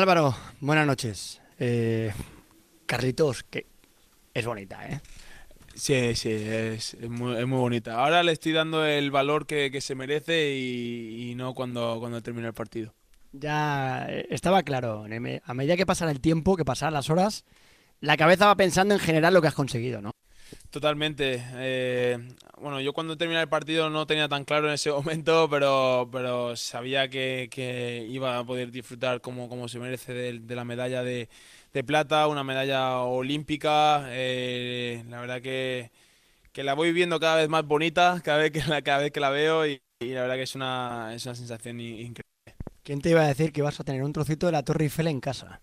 Álvaro, buenas noches. Eh, Carlitos, que es bonita, ¿eh? Sí, sí, es muy, bonita. Ahora le estoy dando el valor que, se merece y, no cuando, cuando termine el partido. Ya eh, estaba claro. Em, a medida que pasara el tiempo, que pasaran las horas, la cabeza va pensando en general lo que has conseguido, ¿no? Totalmente. Eh, bueno, yo cuando terminé el partido no tenía tan claro en ese momento, pero, sabía que, iba a poder disfrutar como, como se merece de, la medalla de, plata, una medalla olímpica. Eh, la verdad que, la voy viendo cada vez más bonita, cada vez que la, cada vez que la veo y, la verdad que es una, sensación increíble. ¿Quién te iba a decir que vas a tener un trocito de la Torre Eiffel en casa?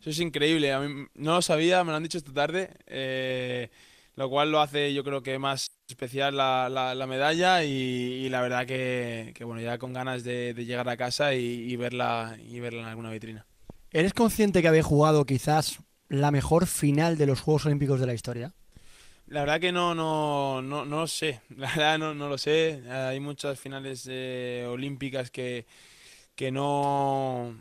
Eso es increíble. A no lo sabía, me lo han dicho esta tarde. Eh, lo cual lo hace yo creo que más especial la, la, medalla y, la verdad que, bueno, ya con ganas de, llegar a casa y, verla, y verla en alguna vitrina. ¿Eres consciente que habéis jugado quizás la mejor final de los Juegos Olímpicos de la historia? La verdad que no, no, no, lo sé. La verdad no, lo sé. Hay muchas finales eh, olímpicas que, que no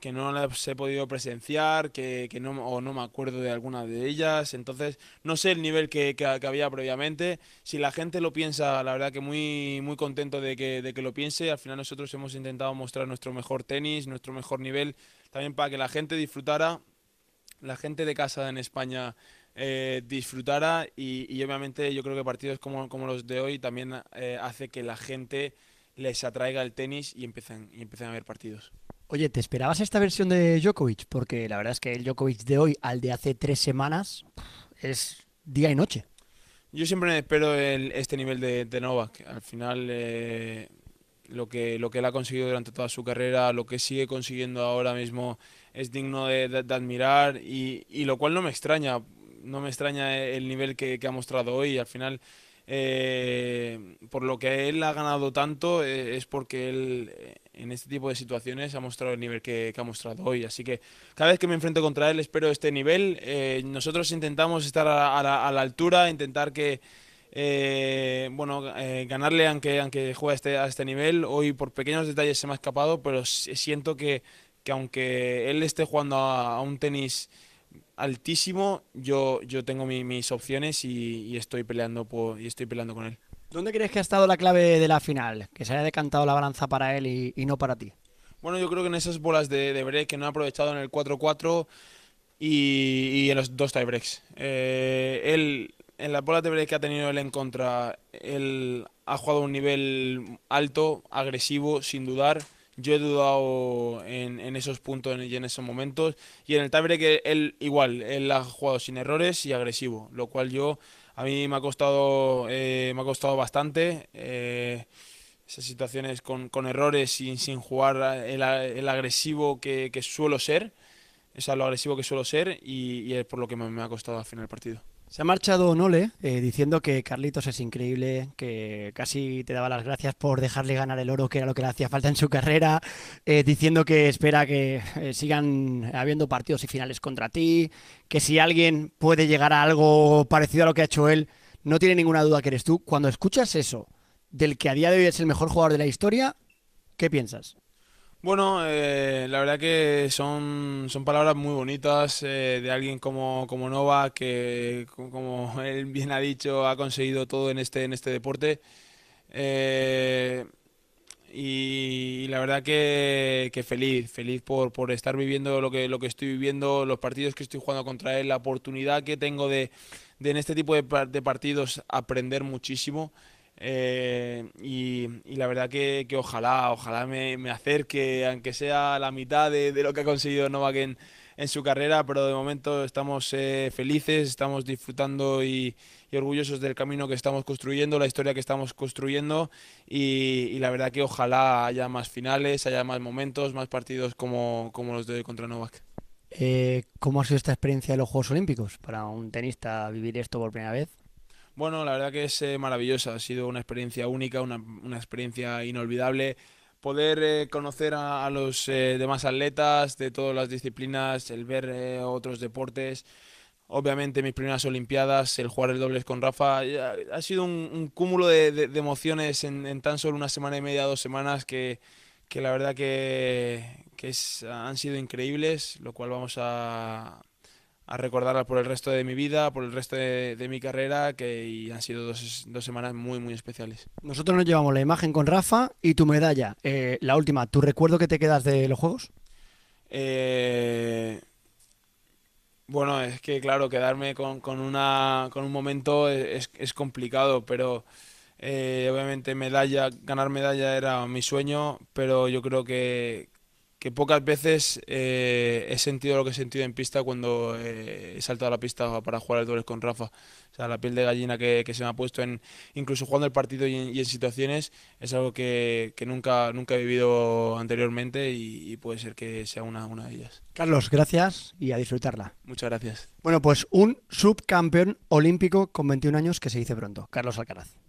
que no las he podido presenciar, que, no, o no me acuerdo de alguna de ellas. Entonces, no sé el nivel que, había previamente. Si la gente lo piensa, la verdad que muy, muy contento de que, lo piense. Al final nosotros hemos intentado mostrar nuestro mejor tenis, nuestro mejor nivel, también para que la gente disfrutara, la gente de casa en España eh, disfrutara y, obviamente yo creo que partidos como, los de hoy también eh, hace que la gente les atraiga el tenis y empiecen y a ver partidos. Oye, ¿te esperabas esta versión de Djokovic? Porque la verdad es que el Djokovic de hoy al de hace tres semanas es día y noche. Yo siempre me espero este nivel de, Novak. Al final, eh, lo, que, lo que él ha conseguido durante toda su carrera, lo que sigue consiguiendo ahora mismo, es digno de, admirar y, lo cual no me extraña. No me extraña el nivel que, que ha mostrado hoy. Al final, eh, por lo que él ha ganado tanto eh, es porque él eh, en este tipo de situaciones ha mostrado el nivel que, ha mostrado hoy. Así que cada vez que me enfrento contra él espero este nivel. nosotros intentamos estar a, la altura, intentar que... bueno, ganarle aunque, aunque juegue a este, a este nivel. Hoy por pequeños detalles se me ha escapado, pero siento que, aunque él esté jugando a un tenis altísimo, yo, yo tengo mis opciones y, estoy peleando y estoy peleando con él. ¿Dónde crees que ha estado la clave de la final? Que se haya decantado la balanza para él y, no para ti. Bueno, yo creo que en esas bolas de, de break que no ha aprovechado en el 4-4 y, en los dos tie breaks. Eh, en las bolas de break que ha tenido él en contra, él ha jugado a un nivel alto, agresivo, sin dudar. Yo he dudado en, esos puntos y en esos momentos. Y en el que él igual, él ha jugado sin errores y agresivo, lo cual yo a mí me ha costado, eh, me ha costado bastante. Eh, esas situaciones con, errores y sin jugar el, agresivo que, que, suelo ser, o sea, lo agresivo que suelo ser y, es por lo que me, me ha costado al final el partido. Se ha marchado Nole eh, diciendo que Carlitos es increíble, que casi te daba las gracias por dejarle ganar el oro, que era lo que le hacía falta en su carrera, eh, diciendo que espera que eh, sigan habiendo partidos y finales contra ti, que si alguien puede llegar a algo parecido a lo que ha hecho él, no tiene ninguna duda que eres tú. Cuando escuchas eso del que a día de hoy es el mejor jugador de la historia, ¿qué piensas? Bueno, eh, la verdad que son, son palabras muy bonitas eh, de alguien como, como Nova, que como él bien ha dicho, ha conseguido todo en este, en este deporte. Eh, y, la verdad que, que feliz, feliz por, por, estar viviendo lo que, lo que estoy viviendo, los partidos que estoy jugando contra él, la oportunidad que tengo de, en este tipo de, de partidos aprender muchísimo. Eh, y, la verdad que, ojalá, ojalá me, acerque, aunque sea la mitad de, lo que ha conseguido Novak en, su carrera, pero de momento estamos eh, felices, estamos disfrutando y, orgullosos del camino que estamos construyendo, la historia que estamos construyendo y, la verdad que ojalá haya más finales, haya más momentos, más partidos como, como los de contra Novak. Eh, ¿Cómo ha sido esta experiencia de los Juegos Olímpicos para un tenista vivir esto por primera vez? Bueno, la verdad que es eh, maravillosa, ha sido una experiencia única, una, experiencia inolvidable. Poder eh, conocer a, los eh, demás atletas de todas las disciplinas, el ver otros deportes, obviamente mis primeras Olimpiadas, el jugar el dobles con Rafa, ha, sido un, cúmulo de, emociones en, tan solo una semana y media, dos semanas que, la verdad que, han sido increíbles, lo cual vamos a, a recordarla por el resto de mi vida, por el resto de, mi carrera, que han sido dos, semanas muy, muy especiales. Nosotros nos llevamos la imagen con Rafa y tu medalla. Eh, la última, ¿tu recuerdo que te quedas de los Juegos? Eh, bueno, es que claro, quedarme con, un momento es, complicado, pero eh, obviamente medalla, ganar medalla era mi sueño, pero yo creo que, que pocas veces eh, he sentido lo que he sentido en pista cuando eh, he saltado a la pista para jugar el dobles con Rafa. O sea, la piel de gallina que, se me ha puesto, en, incluso jugando el partido y en, situaciones, es algo que, nunca, nunca he vivido anteriormente y, puede ser que sea una, una de ellas. Carlos, gracias y a disfrutarla. Muchas gracias. Bueno, pues un subcampeón olímpico con 21 años que se dice pronto, Carlos Alcaraz.